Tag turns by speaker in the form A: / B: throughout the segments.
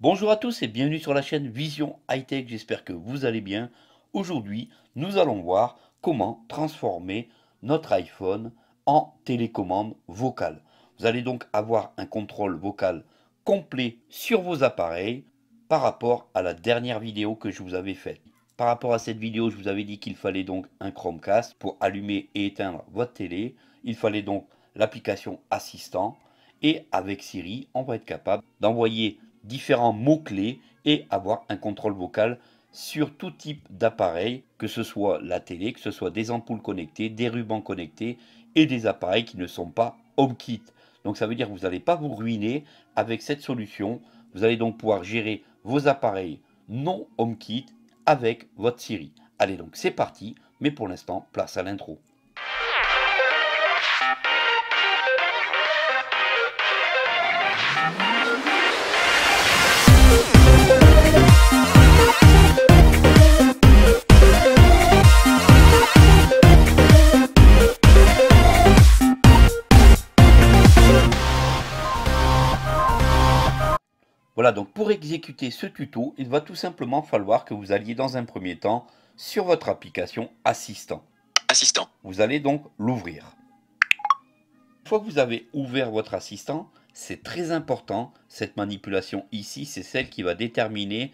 A: Bonjour à tous et bienvenue sur la chaîne Vision Hightech, j'espère que vous allez bien. Aujourd'hui, nous allons voir comment transformer notre iPhone en télécommande vocale. Vous allez donc avoir un contrôle vocal complet sur vos appareils par rapport à la dernière vidéo que je vous avais faite. Par rapport à cette vidéo, je vous avais dit qu'il fallait donc un Chromecast pour allumer et éteindre votre télé. Il fallait donc l'application Assistant et avec Siri, on va être capable d'envoyer différents mots-clés et avoir un contrôle vocal sur tout type d'appareil, que ce soit la télé, que ce soit des ampoules connectées, des rubans connectés et des appareils qui ne sont pas HomeKit. Donc ça veut dire que vous n'allez pas vous ruiner avec cette solution. Vous allez donc pouvoir gérer vos appareils non HomeKit avec votre Siri. Allez donc c'est parti, mais pour l'instant place à l'intro. Voilà, donc pour exécuter ce tuto, il va tout simplement falloir que vous alliez dans un premier temps sur votre application Assistant. Assistant. Vous allez donc l'ouvrir. Une fois que vous avez ouvert votre assistant, c'est très important, cette manipulation ici, c'est celle qui va déterminer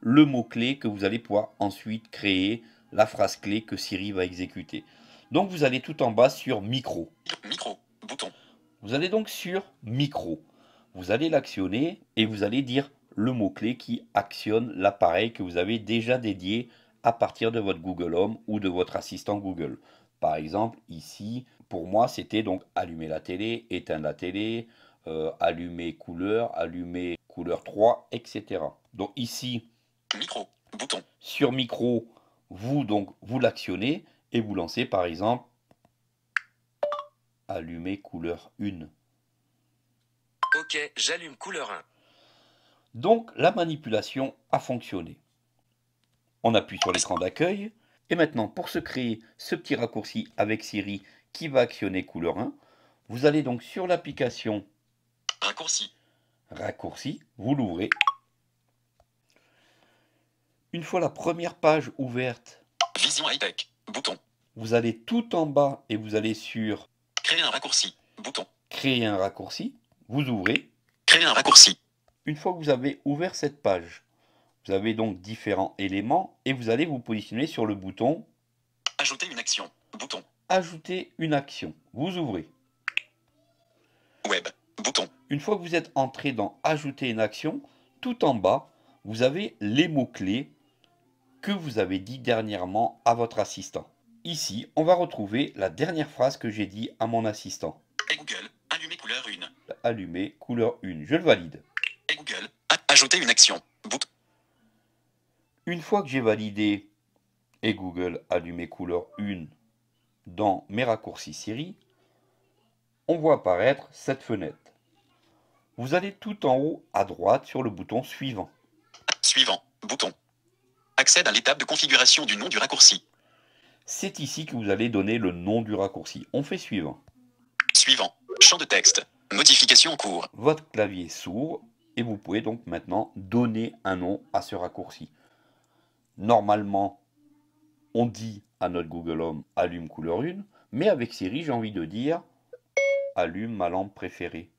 A: le mot-clé que vous allez pouvoir ensuite créer, la phrase clé que Siri va exécuter. Donc vous allez tout en bas sur micro. Micro, bouton. Vous allez donc sur micro vous allez l'actionner et vous allez dire le mot-clé qui actionne l'appareil que vous avez déjà dédié à partir de votre Google Home ou de votre assistant Google. Par exemple, ici, pour moi, c'était donc allumer la télé, éteindre la télé, euh, allumer couleur, allumer couleur 3, etc. Donc ici, Sur micro, vous donc vous l'actionnez et vous lancez par exemple allumer couleur 1. OK, j'allume couleur 1. Donc la manipulation a fonctionné. On appuie sur l'écran d'accueil. Et maintenant, pour se créer ce petit raccourci avec Siri qui va actionner couleur 1, vous allez donc sur l'application Raccourci. Raccourci, vous l'ouvrez. Une fois la première page ouverte, Vision bouton. Vous allez tout en bas et vous allez sur Créer un raccourci, bouton. Créer un raccourci vous ouvrez. Créer un raccourci. Une fois que vous avez ouvert cette page, vous avez donc différents éléments et vous allez vous positionner sur le bouton Ajouter une action. Bouton. Ajouter une action. Vous ouvrez. Web. Bouton. Une fois que vous êtes entré dans Ajouter une action, tout en bas, vous avez les mots-clés que vous avez dit dernièrement à votre assistant. Ici, on va retrouver la dernière phrase que j'ai dit à mon assistant. Google, Couleur 1. Allumer, couleur 1. Je le valide. Google, ajouter une action. Une fois que j'ai validé et Google allumé, couleur 1 dans mes raccourcis Siri, on voit apparaître cette fenêtre. Vous allez tout en haut à droite sur le bouton suivant. Suivant, bouton. Accède à l'étape de configuration du nom du raccourci. C'est ici que vous allez donner le nom du raccourci. On fait suivant. Suivant. Champ de texte. Modification en cours. Votre clavier s'ouvre et vous pouvez donc maintenant donner un nom à ce raccourci. Normalement, on dit à notre Google Home allume couleur 1, mais avec Siri, j'ai envie de dire allume ma lampe préférée.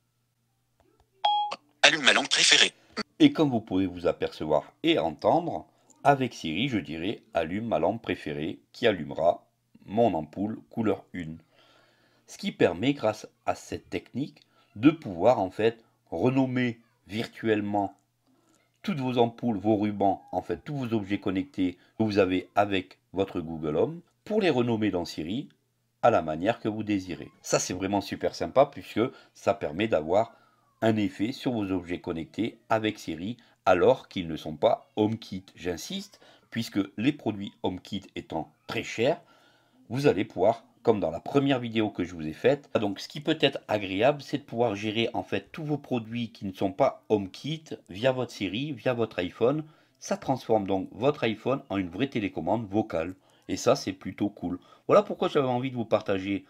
A: Allume ma lampe préférée. Et comme vous pouvez vous apercevoir et entendre, avec Siri, je dirais allume ma lampe préférée qui allumera mon ampoule couleur 1 ce qui permet grâce à cette technique de pouvoir en fait renommer virtuellement toutes vos ampoules, vos rubans, en fait tous vos objets connectés que vous avez avec votre Google Home pour les renommer dans Siri à la manière que vous désirez. Ça c'est vraiment super sympa puisque ça permet d'avoir un effet sur vos objets connectés avec Siri alors qu'ils ne sont pas HomeKit. J'insiste puisque les produits HomeKit étant très chers, vous allez pouvoir comme dans la première vidéo que je vous ai faite. Ah, donc ce qui peut être agréable, c'est de pouvoir gérer en fait tous vos produits qui ne sont pas HomeKit via votre Siri, via votre iPhone. Ça transforme donc votre iPhone en une vraie télécommande vocale. Et ça, c'est plutôt cool. Voilà pourquoi j'avais envie de vous partager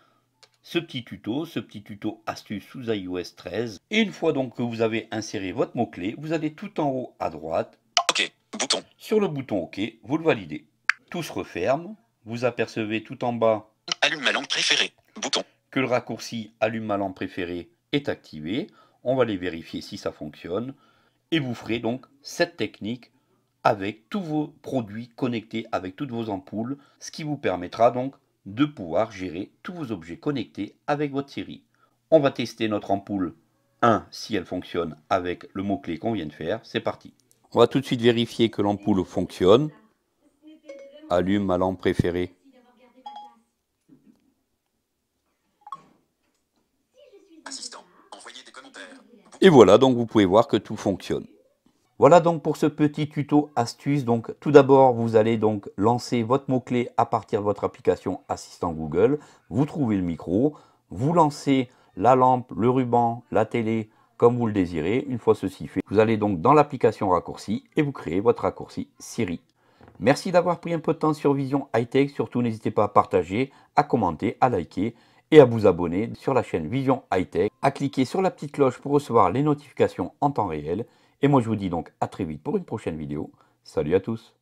A: ce petit tuto, ce petit tuto astuce sous iOS 13. Et une fois donc que vous avez inséré votre mot-clé, vous allez tout en haut à droite. OK, bouton. Sur le bouton OK, vous le validez. Tout se referme. Vous apercevez tout en bas Allume ma lampe préférée. Bouton. Que le raccourci Allume ma lampe préférée est activé. On va aller vérifier si ça fonctionne. Et vous ferez donc cette technique avec tous vos produits connectés, avec toutes vos ampoules, ce qui vous permettra donc de pouvoir gérer tous vos objets connectés avec votre série. On va tester notre ampoule 1 si elle fonctionne avec le mot-clé qu'on vient de faire. C'est parti. On va tout de suite vérifier que l'ampoule fonctionne. Allume ma lampe préférée. Et voilà, donc vous pouvez voir que tout fonctionne. Voilà donc pour ce petit tuto astuce. Donc tout d'abord, vous allez donc lancer votre mot-clé à partir de votre application Assistant Google. Vous trouvez le micro, vous lancez la lampe, le ruban, la télé, comme vous le désirez. Une fois ceci fait, vous allez donc dans l'application raccourci et vous créez votre raccourci Siri. Merci d'avoir pris un peu de temps sur Vision Hightech. Surtout, n'hésitez pas à partager, à commenter, à liker et à vous abonner sur la chaîne Vision Hightech, à cliquer sur la petite cloche pour recevoir les notifications en temps réel. Et moi je vous dis donc à très vite pour une prochaine vidéo. Salut à tous